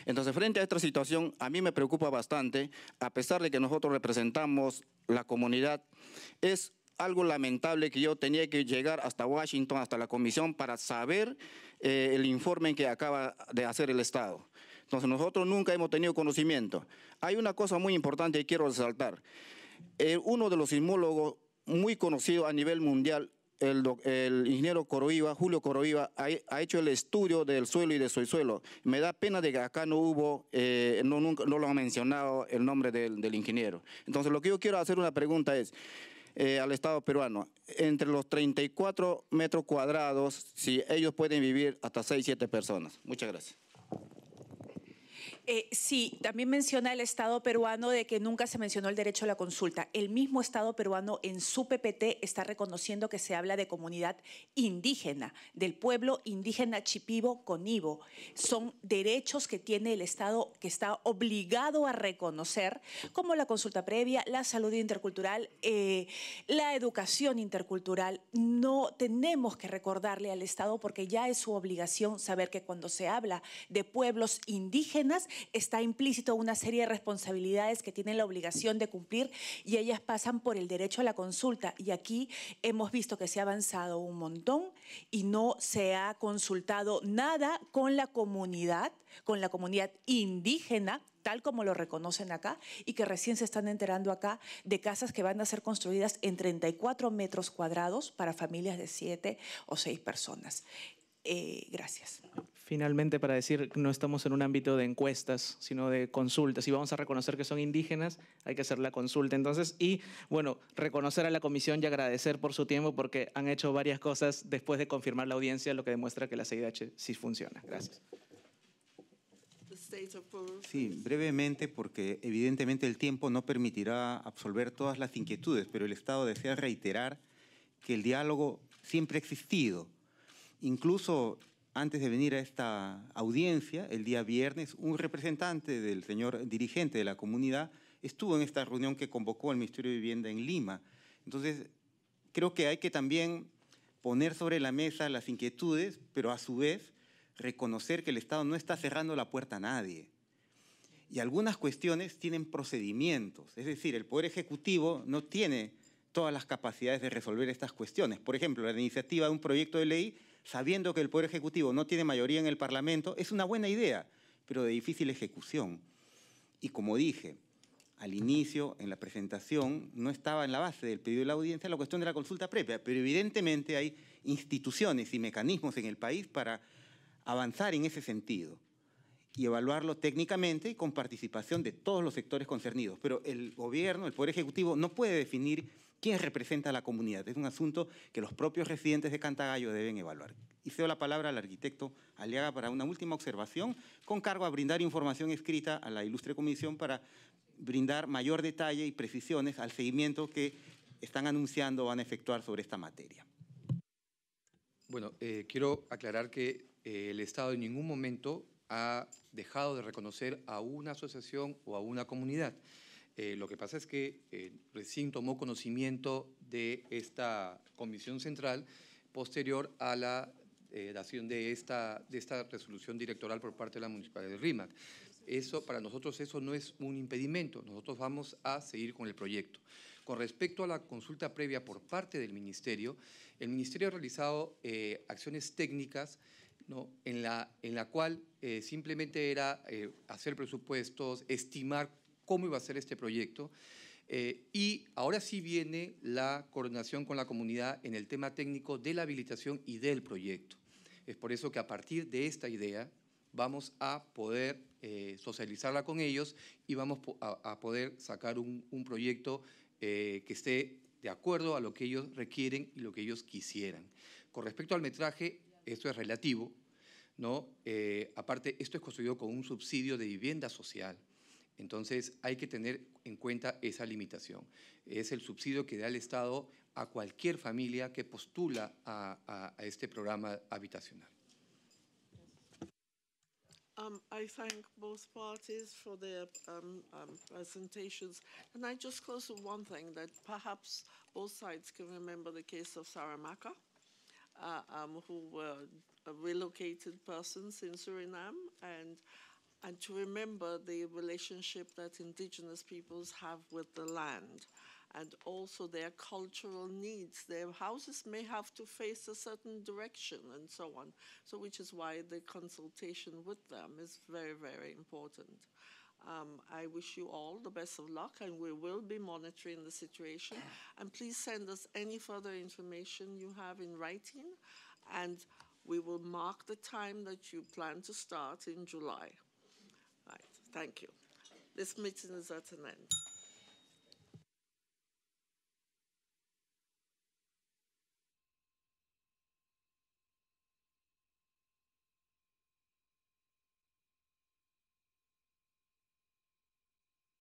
C: Entonces, frente a esta situación, a mí me preocupa bastante, a pesar de que nosotros representamos la comunidad, es algo lamentable que yo tenía que llegar hasta Washington, hasta la comisión, para saber eh, el informe que acaba de hacer el Estado. Entonces, nosotros nunca hemos tenido conocimiento. Hay una cosa muy importante que quiero resaltar. Eh, uno de los sismólogos muy conocido a nivel mundial el, ingeniero Coroiva, Julio Coroiva, ha, hecho el estudio del suelo y de suelo. Me da pena de que acá no hubo, eh, no, lo han mencionado el nombre del, ingeniero. Entonces, lo que yo quiero hacer una pregunta es, eh, al Estado peruano. Entre los 34 metros cuadrados, si ellos pueden vivir hasta 6, 7 personas. Muchas gracias.
B: Eh, sí, también menciona el Estado peruano de que nunca se mencionó el derecho a la consulta. El mismo Estado peruano en su PPT está reconociendo que se habla de comunidad indígena, del pueblo indígena chipivo conivo. Son derechos que tiene el Estado que está obligado a reconocer, como la consulta previa, la salud intercultural, eh, la educación intercultural. No tenemos que recordarle al Estado porque ya es su obligación saber que cuando se habla de pueblos indígenas, está implícito una serie de responsabilidades que tienen la obligación de cumplir y ellas pasan por el derecho a la consulta. Y aquí hemos visto que se ha avanzado un montón y no se ha consultado nada con la comunidad, con la comunidad indígena tal como lo reconocen acá, y que recién se están enterando acá de casas que van a ser construidas en 34 metros cuadrados para familias de 7 o 6 personas. Eh, gracias
D: finalmente para decir no estamos en un ámbito de encuestas, sino de consultas. y vamos a reconocer que son indígenas, hay que hacer la consulta. Entonces, y bueno, reconocer a la comisión y agradecer por su tiempo porque han hecho varias cosas
E: después de confirmar la audiencia, lo que demuestra que la CIDH sí funciona. Gracias. Sí, brevemente, porque evidentemente el tiempo no permitirá absolver todas las inquietudes, pero el Estado desea reiterar que el diálogo siempre ha existido. Incluso antes de venir a esta audiencia, el día viernes, un representante del señor dirigente de la comunidad estuvo en esta reunión que convocó el Ministerio de Vivienda en Lima. Entonces, creo que hay que también poner sobre la mesa las inquietudes, pero a su vez reconocer que el Estado no está cerrando la puerta a nadie. Y algunas cuestiones tienen procedimientos, es decir, el Poder Ejecutivo no tiene todas las capacidades de resolver estas cuestiones. Por ejemplo, la iniciativa de un proyecto de ley sabiendo que el Poder Ejecutivo no tiene mayoría en el Parlamento, es una buena idea, pero de difícil ejecución. Y como dije al inicio, en la presentación, no estaba en la base del pedido de la audiencia la cuestión de la consulta previa, pero evidentemente hay instituciones y mecanismos en el país para avanzar en ese sentido y evaluarlo técnicamente y con participación de todos los sectores concernidos. Pero el gobierno, el Poder Ejecutivo, no puede definir ¿Quién representa a la comunidad? Es un asunto que los propios residentes de Cantagallo deben evaluar. Y cedo la palabra al arquitecto Aliaga para una última observación, con cargo a brindar información escrita a la ilustre comisión para brindar mayor detalle y precisiones al seguimiento que están anunciando van a efectuar sobre esta materia. Bueno, eh, quiero aclarar que eh, el Estado en ningún momento ha
F: dejado de reconocer a una asociación o a una comunidad. Eh, lo que pasa es que eh, recién tomó conocimiento de esta comisión central posterior a la eh, dación de esta, de esta resolución directoral por parte de la Municipalidad de RIMAC. Eso, para nosotros eso no es un impedimento, nosotros vamos a seguir con el proyecto. Con respecto a la consulta previa por parte del Ministerio, el Ministerio ha realizado eh, acciones técnicas ¿no? en, la, en la cual eh, simplemente era hacer presupuestos, estimar cómo iba a ser este proyecto. Eh, y ahora sí viene la coordinación con la comunidad en el tema técnico de la habilitación y del proyecto. Es por eso que a partir de esta idea vamos a poder eh, socializarla con ellos y vamos a, poder sacar un, proyecto eh, que esté de acuerdo a lo que ellos requieren y lo que ellos quisieran. Con respecto al metraje, esto es relativo, ¿no? aparte, esto es construido con un subsidio de vivienda social. Entonces hay que tener en cuenta esa limitación. Es el subsidio que da el Estado a cualquier familia que postula a, a, a este programa habitacional.
A: Um, I thank both parties for their um, um, presentations. And I just close with one thing that perhaps both sides can remember the case of Saramaka, uh, um, who were relocated persons in Suriname. And and to remember the relationship that indigenous peoples have with the land and also their cultural needs. Their houses may have to face a certain direction and so on. So, which is why the consultation with them is very, very important. Um, I wish you all the best of luck, and we will be monitoring the situation. And please send us any further information you have in writing, and we will mark the time that you plan to start in July. Thank you. This meeting is at an end.